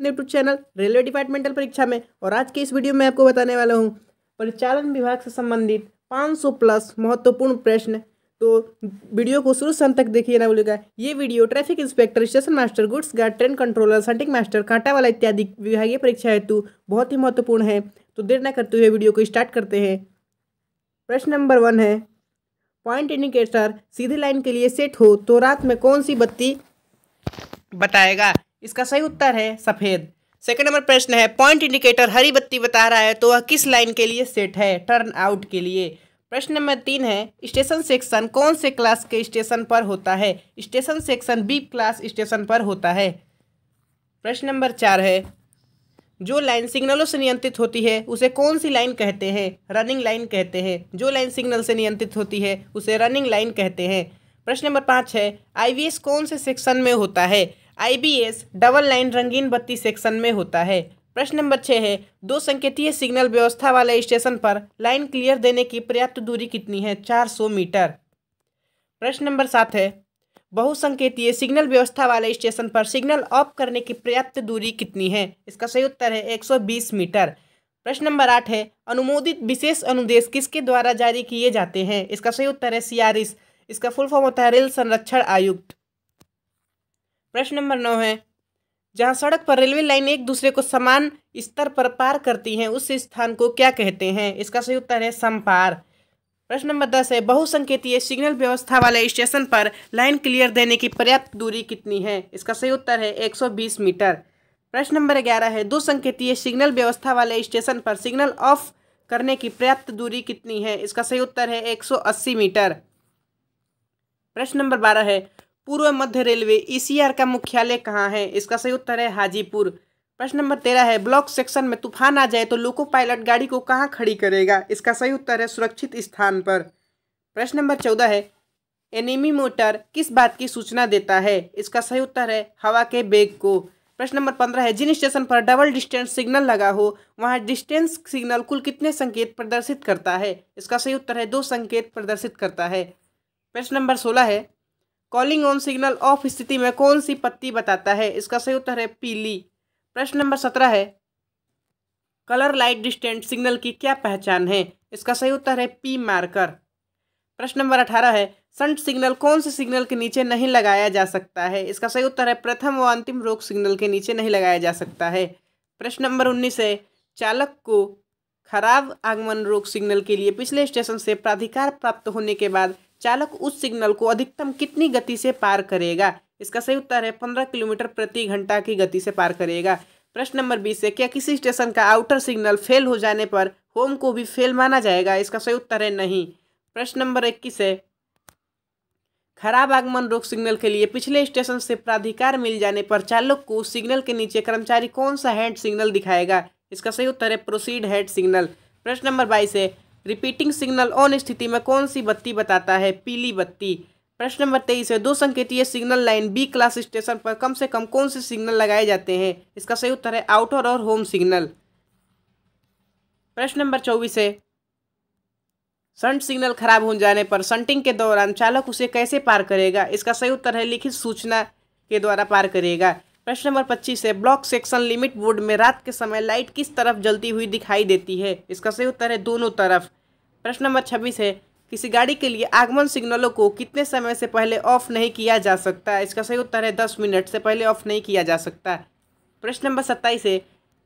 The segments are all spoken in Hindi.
अपने यूट्यूब चैनल रेलवे डिपार्टमेंटल परीक्षा में और आज के इस वीडियो में आपको बताने वाला हूँ परिचालन विभाग से संबंधित 500 प्लस महत्वपूर्ण प्रश्न तो वीडियो को शुरू से अंत तक देखिए ना बोलेगा ये video traffic inspector station master goods guard train controller सटिक मास्टर कांटा वाला इत्यादि विभागीय परीक्षा हेतु बहुत ही महत्वपूर्ण है तो देर न करते हुए वीडियो को स्टार्ट करते हैं प्रश्न नंबर वन है पॉइंट इंडिकेटर सीधी लाइन के लिए सेट हो तो रात में कौन सी बत्ती बताएगा इसका सही उत्तर है सफ़ेद सेकंड नंबर प्रश्न है पॉइंट इंडिकेटर हरी बत्ती बता रहा है तो वह किस लाइन के लिए सेट है टर्न आउट के लिए प्रश्न नंबर तीन है स्टेशन सेक्शन कौन से क्लास के स्टेशन पर होता है station section B class station पर होता है प्रश्न नंबर चार है जो लाइन सिग्नलों से नियंत्रित होती है उसे कौन सी लाइन कहते हैं रनिंग लाइन कहते हैं जो लाइन सिग्नल से नियंत्रित होती है उसे रनिंग लाइन कहते हैं प्रश्न नंबर पाँच है आईवीएस कौन से सेक्शन में होता है आईबीएस डबल लाइन रंगीन बत्ती सेक्शन में होता है प्रश्न नंबर छः है दो संकेतीय सिग्नल व्यवस्था वाले स्टेशन पर लाइन क्लियर देने की पर्याप्त दूरी कितनी है चार सौ मीटर प्रश्न नंबर सात है बहुसंकेतीय सिग्नल व्यवस्था वाले स्टेशन पर सिग्नल ऑफ करने की पर्याप्त दूरी कितनी है इसका सही उत्तर है एक मीटर प्रश्न नंबर आठ है अनुमोदित विशेष अनुदेश किसके द्वारा जारी किए जाते हैं इसका सही उत्तर है सीआरएस इसका फुल फॉर्म होता है रेल संरक्षण आयुक्त प्रश्न नंबर नौ है जहाँ सड़क पर रेलवे लाइन एक दूसरे को समान स्तर पर पार करती हैं उस स्थान को क्या कहते हैं इसका सही उत्तर है समपार प्रश्न नंबर दस है बहुसंकेतीय सिग्नल व्यवस्था वाले स्टेशन पर लाइन क्लियर देने की पर्याप्त दूरी कितनी है इसका सही उत्तर है 120 मीटर प्रश्न नंबर ग्यारह है दो संकेतीय सिग्नल व्यवस्था वाले स्टेशन पर सिग्नल ऑफ करने की पर्याप्त दूरी कितनी है इसका सही उत्तर है अस्सी मीटर प्रश्न नंबर बारह है पूर्व मध्य रेलवे ई का मुख्यालय कहाँ है इसका सही उत्तर है हाजीपुर प्रश्न नंबर तेरह है ब्लॉक सेक्शन में तूफान आ जाए तो लोको पायलट गाड़ी को कहाँ खड़ी करेगा इसका सही उत्तर है सुरक्षित स्थान पर प्रश्न नंबर चौदह है एनिमी मोटर किस बात की सूचना देता है इसका सही उत्तर है हवा के बेग को प्रश्न नंबर पंद्रह है जिन स्टेशन पर डबल डिस्टेंस सिग्नल लगा हो वहाँ डिस्टेंस सिग्नल कुल कितने संकेत प्रदर्शित करता है इसका सही उत्तर है दो संकेत प्रदर्शित करता है प्रश्न नंबर सोलह है कॉलिंग ऑन सिग्नल ऑफ स्थिति में कौन सी पत्ती बताता है इसका सही उत्तर है पीली प्रश्न नंबर सत्रह है कलर लाइट डिस्टेंट सिग्नल की क्या पहचान है इसका सही उत्तर है पी मार्कर प्रश्न नंबर अठारह है संट सिग्नल कौन से सिग्नल के नीचे नहीं लगाया जा सकता है इसका सही उत्तर है प्रथम व अंतिम रोक सिग्नल के नीचे नहीं लगाया जा सकता है प्रश्न नंबर उन्नीस है चालक को खराब आगमन रोक सिग्नल के लिए पिछले स्टेशन से प्राधिकार प्राप्त होने के बाद चालक उस सिग्नल को अधिकतम कितनी गति से पार करेगा इसका सही उत्तर है पंद्रह किलोमीटर प्रति घंटा की गति से पार करेगा प्रश्न नंबर बीस है क्या किसी स्टेशन का आउटर सिग्नल फेल हो जाने पर होम को भी फेल माना जाएगा इसका सही उत्तर है नहीं प्रश्न नंबर इक्कीस है खराब आगमन रोक सिग्नल के लिए पिछले स्टेशन से प्राधिकार मिल जाने पर चालक को सिग्नल के नीचे कर्मचारी कौन सा हैंड सिग्नल दिखाएगा इसका सही उत्तर है प्रोसीड हैड सिग्नल प्रश्न नंबर बाईस है रिपीटिंग सिग्नल ऑन स्थिति में कौन सी बत्ती बताता है पीली बत्ती प्रश्न नंबर तेईस है दो संकेतीय signal line B class station पर कम से कम कौन से सिग्नल लगाए जाते हैं इसका सही उत्तर है आउटर और होम सिग्नल प्रश्न नंबर चौबीस है संट सिग्नल खराब हो जाने पर संटिंग के दौरान चालक उसे कैसे पार करेगा इसका सही उत्तर है लिखित सूचना के द्वारा पार करेगा प्रश्न नंबर पच्चीस है ब्लॉक सेक्शन लिमिट बोर्ड में रात के समय लाइट किस तरफ जलती हुई दिखाई देती है इसका सही उत्तर है दोनों तरफ प्रश्न नंबर छब्बीस है किसी गाड़ी के लिए आगमन सिग्नलों को कितने समय से पहले ऑफ नहीं किया जा सकता इसका सही उत्तर है दस मिनट से पहले ऑफ नहीं किया जा सकता प्रश्न नंबर सत्ताईस है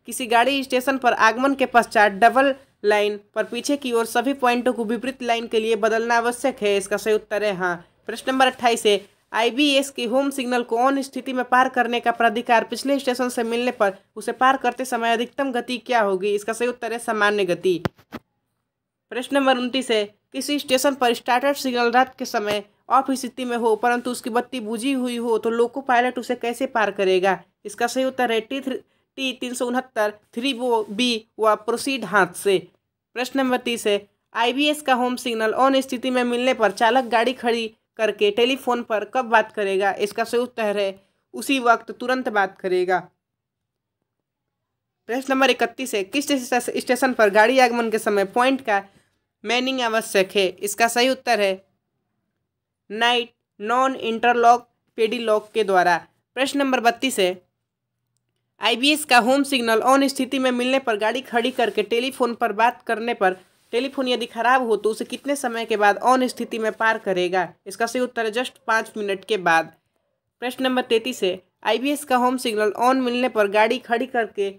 किसी गाड़ी स्टेशन पर आगमन के पश्चात डबल लाइन पर पीछे की ओर सभी पॉइंटों को विपरीत लाइन के लिए बदलना आवश्यक है इसका सही उत्तर है हाँ प्रश्न नंबर अट्ठाईस है आईबीएस की होम सिग्नल को ऑन स्थिति में पार करने का प्राधिकार पिछले स्टेशन से मिलने पर उसे पार करते समय अधिकतम गति क्या होगी इसका सही उत्तर है सामान्य गति प्रश्न नंबर उनतीस है किसी स्टेशन पर स्टार्टर सिग्नल रात के समय ऑफ स्थिति में हो परंतु उसकी बत्ती बुझी हुई हो तो लोको पायलट उसे कैसे पार करेगा इसका सही उत्तर है टी थ्री टी तीन सौ उनहत्तर थ्री वो बी व प्रोसीड हाथ से प्रश्न नंबर तीस है आईबीएस का होम सिग्नल ऑन स्थिति में मिलने पर चालक गाड़ी खड़ी करके टेलीफोन पर कब बात करेगा इसका सही उत्तर है उसी वक्त तुरंत बात करेगा प्रश्न नंबर इकतीस है किस स्टेशन पर गाड़ी आगमन के समय पॉइंट का मैनिंग आवश्यक है इसका सही उत्तर है नाइट नॉन इंटरलॉक पेडीलॉक के द्वारा प्रश्न नंबर बत्तीस है आईबीएस का होम सिग्नल ऑन स्थिति में मिलने पर गाड़ी खड़ी करके टेलीफोन पर बात करने पर टेलीफोन यदि खराब हो तो उसे कितने समय के बाद ऑन स्थिति में पार करेगा इसका सही उत्तर है जस्ट पाँच मिनट के बाद प्रश्न नंबर तैतीस है आईबीएस का होम सिग्नल ऑन मिलने पर गाड़ी खड़ी करके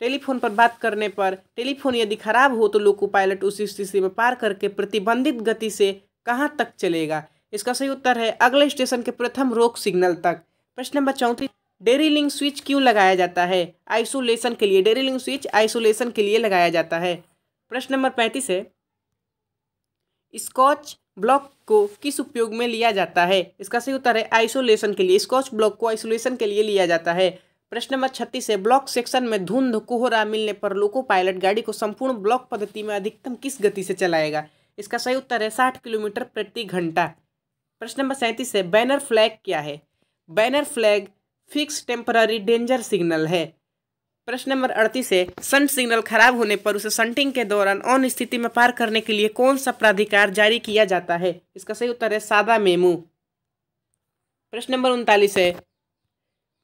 टेलीफोन पर बात करने पर टेलीफोन यदि खराब हो तो लोको पायलट उस स्थिति में पार करके प्रतिबंधित गति से कहाँ तक चलेगा इसका सही उत्तर है अगले स्टेशन के प्रथम रोक सिग्नल तक प्रश्न नंबर चौंतीस डेरी लिंक स्विच क्यों लगाया जाता है आइसोलेशन के लिए डेरी लिंक स्विच आइसोलेशन के लिए लगाया जाता है प्रश्न नंबर पैंतीस है स्कॉच ब्लॉक को किस उपयोग में लिया जाता है इसका सही उत्तर है आइसोलेशन के लिए स्कॉच ब्लॉक को आइसोलेशन के लिए लिया जाता है प्रश्न नंबर छत्तीस है ब्लॉक सेक्शन में धुंध कोहरा मिलने पर लोको पायलट गाड़ी को संपूर्ण ब्लॉक पद्धति में अधिकतम किस गति से चलाएगा इसका सही उत्तर है साठ किलोमीटर प्रति घंटा प्रश्न नंबर सैंतीस है बैनर फ्लैग क्या है banner flag fix temporary danger signal है प्रश्न नंबर अड़तीस है सन सिग्नल खराब होने पर उसे सन्टिंग के दौरान ऑन स्थिति में पार करने के लिए कौन सा प्राधिकार जारी किया जाता है इसका सही उत्तर है सादा मेमू प्रश्न नंबर उनतालीस है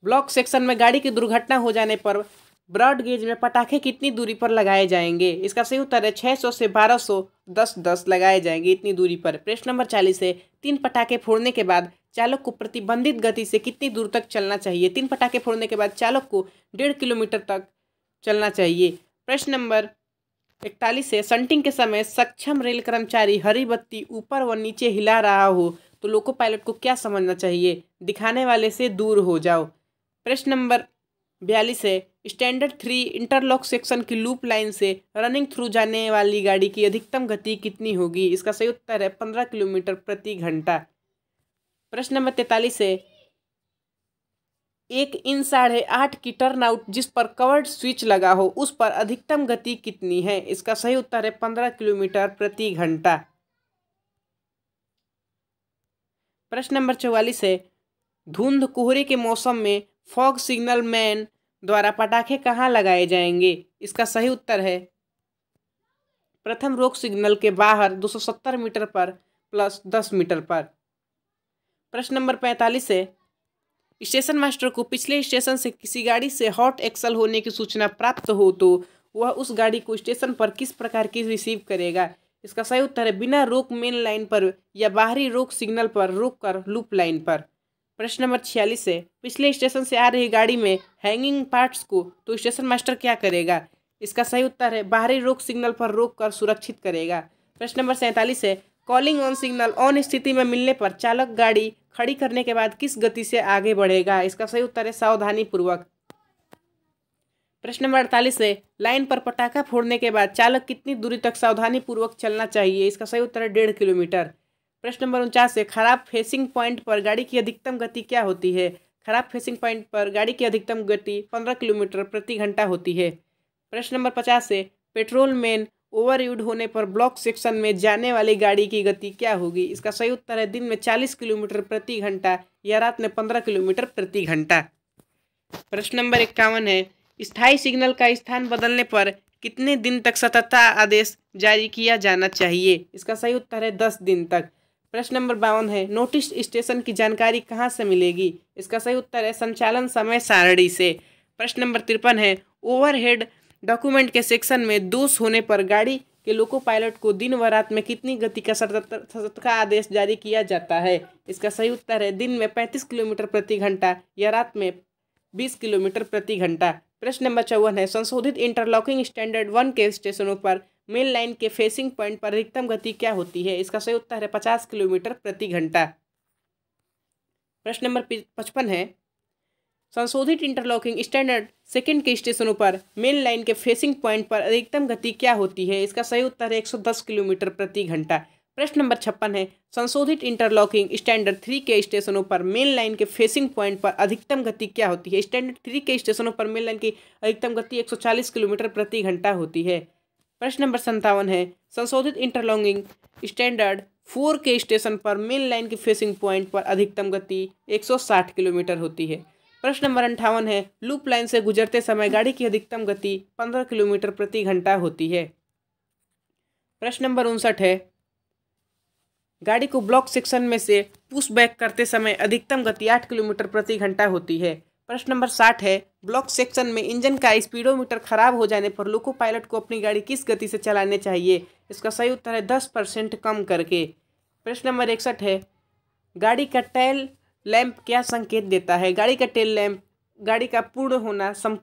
ब्लॉक सेक्शन में गाड़ी की दुर्घटना हो जाने पर ब्रॉड गेज में पटाखे कितनी दूरी पर लगाए जाएंगे इसका सही उत्तर है छः सौ से बारह सौ दस दस लगाए जाएंगे इतनी दूरी पर प्रश्न नंबर चालीस है तीन पटाखे फोड़ने के बाद चालक को प्रतिबंधित गति से कितनी दूर तक चलना चाहिए तीन पटाखे फोड़ने के बाद चालक को डेढ़ किलोमीटर तक चलना चाहिए प्रश्न नंबर इकतालीस है संटिंग के समय सक्षम रेल कर्मचारी हरी बत्ती ऊपर व नीचे हिला रहा हो तो लोको पायलट को क्या समझना चाहिए दिखाने वाले से दूर हो जाओ प्रश्न नंबर बयालीस है स्टैंडर्ड थ्री इंटरलॉक सेक्शन की लूप लाइन से रनिंग थ्रू जाने वाली गाड़ी की अधिकतम गति कितनी होगी इसका सही उत्तर है पंद्रह किलोमीटर प्रति घंटा प्रश्न नंबर तैतालीस है एक इन साढ़े आठ की टर्न आउट जिस पर कवर्ड स्विच लगा हो उस पर अधिकतम गति कितनी है इसका सही उत्तर है पंद्रह किलोमीटर प्रति घंटा प्रश्न नंबर चौवालीस है धुंध कोहरे के मौसम में फॉग सिग्नल मैन द्वारा पटाखे कहाँ लगाए जाएंगे इसका सही उत्तर है प्रथम रोक सिग्नल के बाहर 270 मीटर पर प्लस 10 मीटर पर प्रश्न नंबर पैंतालीस है स्टेशन मास्टर को पिछले स्टेशन से किसी गाड़ी से हॉट एक्सल होने की सूचना प्राप्त हो तो वह उस गाड़ी को स्टेशन पर किस प्रकार की रिसीव करेगा इसका सही उत्तर है बिना रोक मेन लाइन पर या बाहरी रोक सिग्नल पर रोक कर लूप लाइन पर प्रश्न नंबर छियालीस है पिछले स्टेशन से आ रही गाड़ी में हैंगिंग पार्ट्स को तो स्टेशन मास्टर क्या करेगा इसका सही उत्तर है बाहरी रोक सिग्नल पर रोक कर सुरक्षित करेगा प्रश्न नंबर सैंतालीस है कॉलिंग ऑन सिग्नल ऑन स्थिति में मिलने पर चालक गाड़ी खड़ी करने के बाद किस गति से आगे बढ़ेगा इसका सही उत्तर है सावधानी पूर्वक प्रश्न नंबर अड़तालीस है लाइन पर पटाखा फोड़ने के बाद चालक कितनी दूरी तक सावधानी पूर्वक चलना चाहिए इसका सही उत्तर है डेढ़ किलोमीटर प्रश्न नंबर उनचास है खराब फेसिंग पॉइंट पर गाड़ी की अधिकतम गति क्या होती है खराब फेसिंग पॉइंट पर गाड़ी की अधिकतम गति पंद्रह किलोमीटर प्रति घंटा होती है प्रश्न नंबर पचास है पेट्रोल मैन यूड होने पर ब्लॉक सेक्शन में जाने वाली गाड़ी की गति क्या होगी इसका सही उत्तर है दिन में चालीस किलोमीटर प्रति घंटा या रात में पंद्रह किलोमीटर प्रति घंटा प्रश्न नंबर इक्यावन है स्थायी सिग्नल का स्थान बदलने पर कितने दिन तक सतर्कता आदेश जारी किया जाना चाहिए इसका सही उत्तर है दस दिन तक प्रश्न नंबर बावन है नोटिस स्टेशन की जानकारी कहाँ से मिलेगी इसका सही उत्तर है संचालन समय सारणी से प्रश्न नंबर तिरपन है ओवरहेड डॉक्यूमेंट के सेक्शन में दोष होने पर गाड़ी के लोको पायलट को दिन व रात में कितनी गति का सतर्कता का आदेश जारी किया जाता है इसका सही उत्तर है दिन में पैंतीस किलोमीटर प्रति घंटा या रात में बीस किलोमीटर प्रति घंटा प्रश्न नंबर चौवन है संशोधित इंटरलॉकिंग स्टैंडर्ड वन के स्टेशनों पर मेन लाइन के फेसिंग पॉइंट पर अधिकतम गति क्या होती है इसका सही उत्तर है पचास किलोमीटर प्रति घंटा प्रश्न नंबर पचपन है संशोधित इंटरलॉकिंग स्टैंडर्ड सेकंड के स्टेशनों पर मेन लाइन के फेसिंग पॉइंट पर अधिकतम गति क्या होती है इसका सही उत्तर है 110 किलोमीटर प्रति घंटा प्रश्न नंबर छप्पन है संशोधित इंटरलॉकिंग स्टैंडर्ड थ्री के स्टेशनों पर मेन लाइन के फेसिंग पॉइंट पर अधिकतम गति क्या होती है स्टैंडर्ड थ्री के स्टेशनों पर मेन लाइन की अधिकतम गति एक किलोमीटर प्रति घंटा होती है प्रश्न नंबर संतावन है संशोधित इंटरलॉकिंग स्टैंडर्ड फोर के स्टेशन पर मेन लाइन की फेसिंग पॉइंट पर अधिकतम गति 160 किलोमीटर होती है प्रश्न नंबर अंठावन है लूप लाइन से गुजरते समय गाड़ी की अधिकतम गति पंद्रह किलोमीटर प्रति घंटा होती है प्रश्न नंबर उनसठ है गाड़ी को ब्लॉक सेक्शन में से पुश बैक करते समय अधिकतम गति आठ किलोमीटर प्रति घंटा होती है प्रश्न नंबर साठ है ब्लॉक सेक्शन में इंजन का स्पीडोमीटर खराब हो जाने पर लोको पायलट को अपनी गाड़ी किस गति से चलाने चाहिए इसका सही उत्तर है दस परसेंट कम करके प्रश्न नंबर इकसठ है गाड़ी का टैल लैंप क्या संकेत देता है गाड़ी का टेल लैंप गाड़ी का पूर्ण होना सं...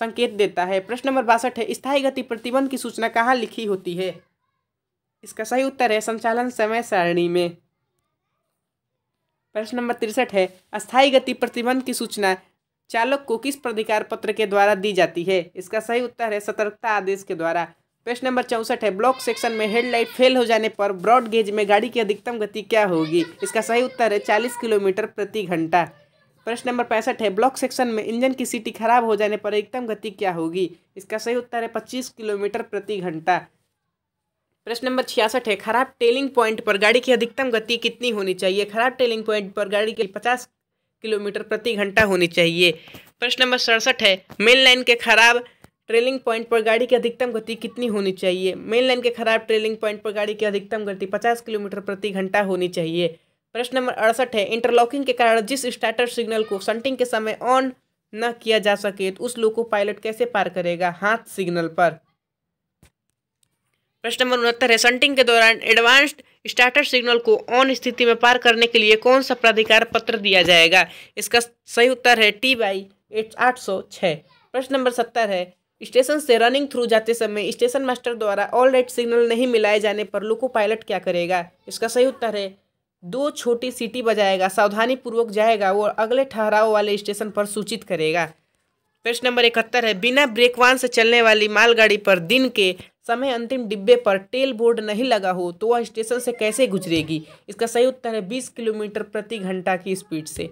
संकेत देता है प्रश्न नंबर बासठ है स्थायी गति प्रतिबंध की सूचना कहाँ लिखी होती है इसका सही उत्तर है संचालन समय सारणी में प्रश्न नंबर तिरसठ है अस्थायी गति प्रतिबंध की सूचना चालक को किस प्राधिकार पत्र के द्वारा दी जाती है इसका सही उत्तर है सतर्कता आदेश के द्वारा प्रश्न नंबर चौंसठ है ब्लॉक सेक्शन में हेडलाइट फेल हो जाने पर ब्रॉड गेज में गाड़ी की अधिकतम गति क्या होगी इसका सही उत्तर है चालीस किलोमीटर प्रति घंटा प्रश्न नंबर पैंसठ है ब्लॉक सेक्शन में इंजन की सीटी खराब हो जाने पर अधिकतम गति क्या होगी इसका सही उत्तर है पच्चीस किलोमीटर प्रति घंटा प्रश्न नंबर छियासठ है खराब टेलिंग पॉइंट पर गाड़ी की अधिकतम गति कितनी होनी चाहिए खराब टेलिंग पॉइंट पर गाड़ी की पचास किलोमीटर प्रति घंटा होनी चाहिए प्रश्न नंबर सड़सठ है मेन लाइन के खराब ट्रेलिंग पॉइंट पर गाड़ी की अधिकतम गति कितनी होनी चाहिए मेन लाइन के खराब ट्रेलिंग पॉइंट पर गाड़ी की अधिकतम गति 50 किलोमीटर प्रति घंटा होनी चाहिए प्रश्न नंबर अड़सठ है इंटरलॉकिंग के कारण जिस स्टार्टर सिग्नल को सन्टिंग के समय ऑन न किया जा सके तो उस लोको पायलट कैसे पार करेगा हाथ सिग्नल पर प्रश्न नंबर उनहत्तर है सन्टिंग के दौरान एडवांस्ड स्टार्टर सिग्नल को ऑन स्थिति में पार करने के लिए कौन सा प्राधिकार पत्र दिया जाएगा इसका सही उत्तर है टी बाई एट आठ सौ छः प्रश्न नंबर सत्तर है स्टेशन से रनिंग थ्रू जाते समय स्टेशन मास्टर द्वारा ऑल राइट सिग्नल नहीं मिलाए जाने पर लोको पायलट क्या करेगा इसका सही उत्तर है दो छोटी सीटी बजाएगा सावधानी पूर्वक जाएगा वो अगले ठहराव वाले स्टेशन पर सूचित करेगा प्रश्न नंबर इकहत्तर है बिना ब्रेकवान से चलने वाली मालगाड़ी पर दिन के समय अंतिम डिब्बे पर टेल बोर्ड नहीं लगा हो तो वह स्टेशन से कैसे गुजरेगी इसका सही उत्तर है बीस किलोमीटर प्रति घंटा की स्पीड से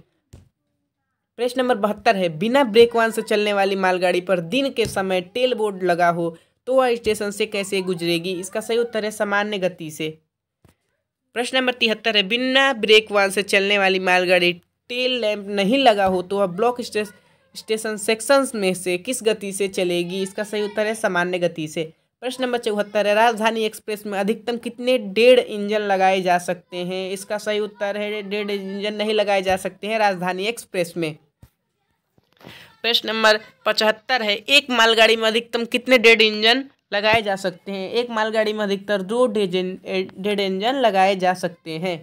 प्रश्न नंबर बहत्तर है बिना ब्रेक वान से चलने वाली मालगाड़ी पर दिन के समय टेल बोर्ड लगा हो तो वह स्टेशन से कैसे गुजरेगी इसका सही उत्तर है सामान्य गति से प्रश्न नंबर तिहत्तर है बिना ब्रेक वान से चलने वाली मालगाड़ी टेल लैंप नहीं लगा हो तो वह ब्लॉक स्टेशन सेक्शंस में से किस गति से चलेगी इसका सही उत्तर है सामान्य गति से प्रश्न नंबर चौहत्तर है राजधानी एक्सप्रेस में अधिकतम कितने डेढ़ इंजन लगाए जा सकते हैं इसका सही उत्तर है डेढ़ इंजन नहीं लगाए जा सकते हैं राजधानी एक्सप्रेस में प्रश्न नंबर पचहत्तर है एक मालगाड़ी में अधिकतम कितने डेढ़ इंजन लगाए जा सकते हैं एक मालगाड़ी में अधिकतर दो डेढ़ इंजन लगाए जा सकते हैं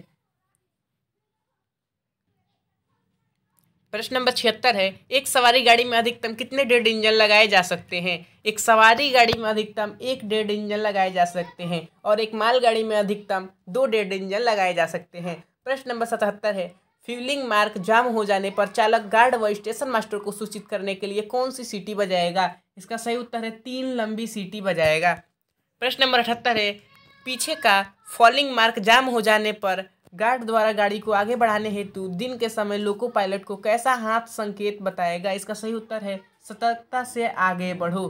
प्रश्न नंबर छिहत्तर है एक सवारी गाड़ी में अधिकतम कितने डेढ़ इंजन लगाए जा सकते हैं एक सवारी गाड़ी में अधिकतम एक डेढ़ इंजन लगाए जा सकते हैं और एक मालगाड़ी में अधिकतम दो डेढ़ इंजन लगाए जा सकते हैं प्रश्न नंबर सतहत्तर है फ्यूलिंग मार्क जाम हो जाने पर चालक गार्ड व स्टेशन मास्टर को सूचित करने के लिए कौन सी सीटी बजाएगा इसका सही उत्तर है तीन लंबी सीटी बजाएगा प्रश्न नंबर अठहत्तर है पीछे का फॉलिंग मार्क जाम हो जाने पर गार्ड द्वारा गाड़ी को आगे बढ़ाने हेतु दिन के समय लोको पायलट को कैसा हाथ संकेत बताएगा इसका सही उत्तर है सतर्कता से आगे बढ़ो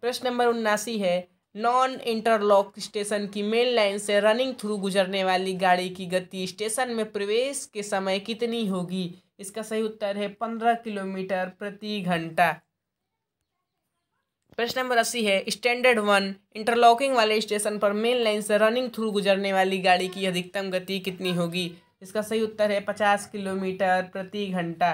प्रश्न नंबर उन्नासी है नॉन इंटरलॉक स्टेशन की मेन लाइन से रनिंग थ्रू गुजरने वाली गाड़ी की गति स्टेशन में प्रवेश के समय कितनी होगी इसका सही उत्तर है पंद्रह किलोमीटर प्रति घंटा प्रश्न नंबर अस्सी है स्टैंडर्ड वन इंटरलॉकिंग वाले स्टेशन पर मेन लाइन से रनिंग थ्रू गुजरने वाली गाड़ी की अधिकतम गति कितनी होगी इसका सही उत्तर है पचास किलोमीटर प्रति घंटा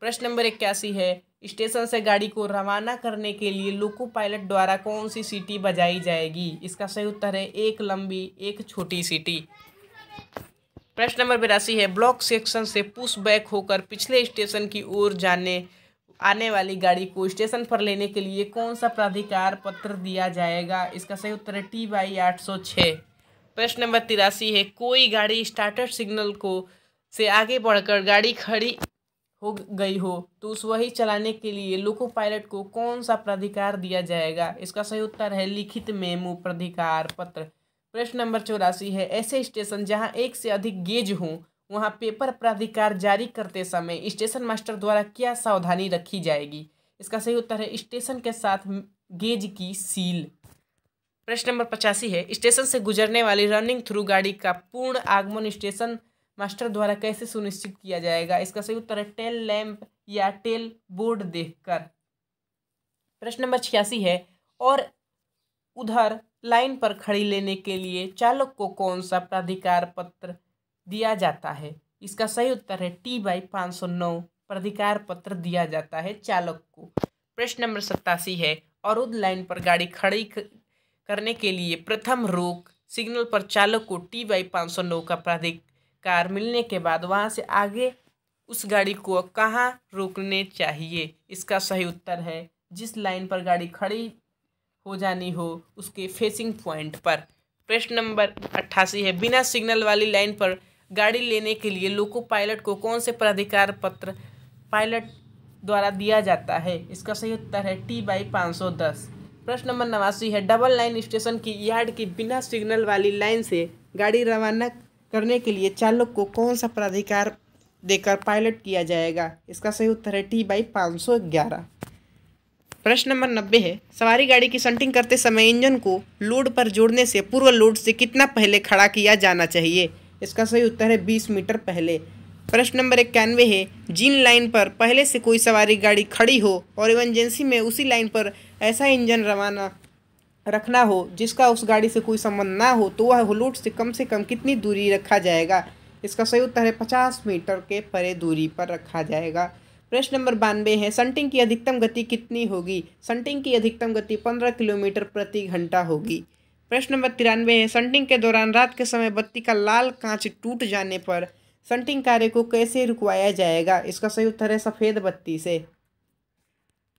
प्रश्न नंबर इक्यासी है स्टेशन से गाड़ी को रवाना करने के लिए लोको पायलट द्वारा कौन सी सीटी बजाई जाएगी इसका सही उत्तर है एक लंबी एक छोटी सीटी प्रश्न नंबर बिरासी है ब्लॉक सेक्शन से पुश बैक होकर पिछले स्टेशन की ओर जाने आने वाली गाड़ी को स्टेशन पर लेने के लिए कौन सा प्राधिकार पत्र दिया जाएगा इसका सही उत्तर है टी वाई आठ सौ छः प्रश्न नंबर तिरासी है कोई गाड़ी स्टार्टर सिग्नल को से आगे बढ़कर गाड़ी खड़ी हो गई हो तो उस वही चलाने के लिए लोको पायलट को कौन सा प्राधिकार दिया जाएगा इसका सही उत्तर है लिखित मेमो प्राधिकार पत्र प्रश्न नंबर चौरासी है ऐसे स्टेशन जहां एक से अधिक गेज हों वहाँ पेपर प्राधिकार जारी करते समय स्टेशन मास्टर द्वारा क्या सावधानी रखी जाएगी इसका सही उत्तर है स्टेशन के साथ गेज की सील प्रश्न नंबर पचासी है स्टेशन से गुजरने वाली रनिंग थ्रू गाड़ी का पूर्ण आगमन स्टेशन मास्टर द्वारा कैसे सुनिश्चित किया जाएगा इसका सही उत्तर है टेल लैंप या टेल बोर्ड देखकर प्रश्न नंबर छियासी है और उधर लाइन पर खड़ी लेने के लिए चालक को कौन सा प्राधिकार पत्र दिया जाता है इसका सही उत्तर है टी बाई पाँच सौ नौ प्राधिकार पत्र दिया जाता है चालक को प्रश्न नंबर सत्तासी है अरुद लाइन पर गाड़ी खड़ी करने के लिए प्रथम रोक सिग्नल पर चालक को टी बाई पाँच सौ नौ का प्राधिकार मिलने के बाद वहाँ से आगे उस गाड़ी को कहाँ रोकने चाहिए इसका सही उत्तर है जिस लाइन पर गाड़ी खड़ी हो जानी हो उसके फेसिंग पॉइंट पर प्रश्न नंबर अट्ठासी है बिना सिग्नल वाली लाइन पर गाड़ी लेने के लिए लोको पायलट को कौन से प्राधिकार पत्र पायलट द्वारा दिया जाता है इसका सही उत्तर है टी बाई पाँच सौ दस प्रश्न नंबर नवासी है डबल लाइन स्टेशन की यार्ड की बिना सिग्नल वाली लाइन से गाड़ी रवाना करने के लिए चालक को कौन सा प्राधिकार देकर पायलट किया जाएगा इसका सही उत्तर है टी बाई पाँच सौ ग्यारह प्रश्न नंबर नब्बे है सवारी गाड़ी की शंटिंग करते समय इंजन को लोड पर जोड़ने से पूर्व लोड से कितना पहले खड़ा किया जाना चाहिए इसका सही उत्तर है बीस मीटर पहले प्रश्न नंबर इक्यानवे है जिन लाइन पर पहले से कोई सवारी गाड़ी खड़ी हो और इमरजेंसी में उसी लाइन पर ऐसा इंजन रवाना रखना हो जिसका उस गाड़ी से कोई संबंध ना हो तो वह हुलूट से कम से कम कितनी दूरी रखा जाएगा इसका सही उत्तर है पचास मीटर के परे दूरी पर रखा जाएगा प्रश्न नंबर बानवे है संटिंग की अधिकतम गति कितनी होगी संटिंग की अधिकतम गति पंद्रह किलोमीटर प्रति घंटा होगी प्रश्न नंबर तिरानवे है संटिंग के दौरान रात के समय बत्ती का लाल कांच टूट जाने पर सन्टिंग कार्य को कैसे रुकवाया जाएगा इसका सही उत्तर है सफ़ेद बत्ती से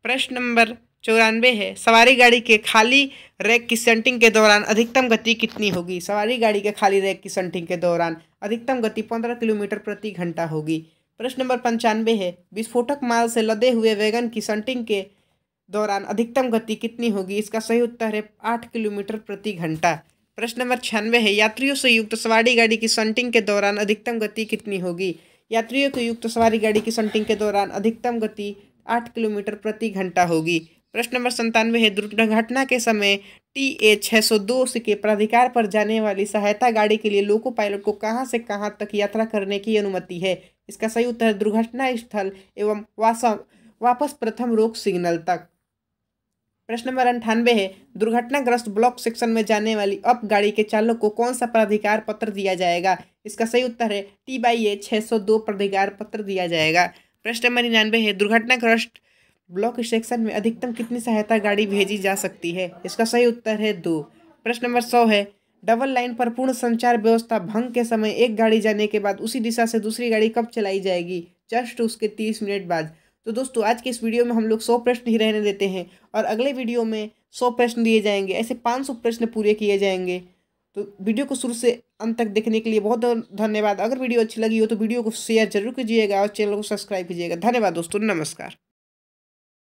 प्रश्न नंबर चौरानवे है सवारी गाड़ी के खाली रैक की सेंटिंग के दौरान अधिकतम गति कितनी होगी सवारी गाड़ी के खाली रैक की सेंटिंग के दौरान अधिकतम गति पंद्रह किलोमीटर प्रति घंटा होगी प्रश्न नंबर पंचानवे है विस्फोटक माल से लदे हुए वैगन की सन्टिंग के दौरान अधिकतम गति कितनी होगी इसका सही उत्तर है आठ किलोमीटर प्रति घंटा प्रश्न नंबर छियानवे है यात्रियों से युक्त सवारी गाड़ी की सन्टिंग के दौरान अधिकतम गति कितनी होगी यात्रियों को युक्त सवारी गाड़ी की सन्टिंग के दौरान अधिकतम गति आठ किलोमीटर प्रति घंटा होगी प्रश्न नंबर संतानवे है दुर्घटना के समय टी ए छः सौ दो के प्राधिकार पर जाने वाली सहायता गाड़ी के लिए लोको पायलट को कहाँ से कहाँ तक यात्रा करने की अनुमति है इसका सही उत्तर दुर्घटना स्थल एवं वास वापस प्रथम रोक सिग्नल तक प्रश्न नंबर अंठानवे है दुर्घटनाग्रस्त ब्लॉक सेक्शन में जाने वाली अप गाड़ी के चालक को कौन सा प्राधिकार पत्र दिया जाएगा इसका सही उत्तर है टी बाई ए छः सौ दो प्राधिकार पत्र दिया जाएगा प्रश्न नंबर निन्यानवे है दुर्घटनाग्रस्त ब्लॉक सेक्शन में अधिकतम कितनी सहायता गाड़ी भेजी जा सकती है इसका सही उत्तर है दो प्रश्न नंबर सौ है डबल लाइन पर पूर्ण संचार व्यवस्था भंग के समय एक गाड़ी जाने के बाद उसी दिशा से दूसरी गाड़ी कब चलाई जाएगी जस्ट उसके तीस मिनट बाद तो दोस्तों आज के इस वीडियो में हम लोग सौ प्रश्न ही रहने देते हैं और अगले वीडियो में सौ प्रश्न दिए जाएंगे ऐसे पाँच सौ प्रश्न पूरे किए जाएंगे तो वीडियो को शुरू से अंत तक देखने के लिए बहुत धन्यवाद अगर वीडियो अच्छी लगी हो तो वीडियो को शेयर जरूर कीजिएगा और चैनल को सब्सक्राइब कीजिएगा धन्यवाद दोस्तों नमस्कार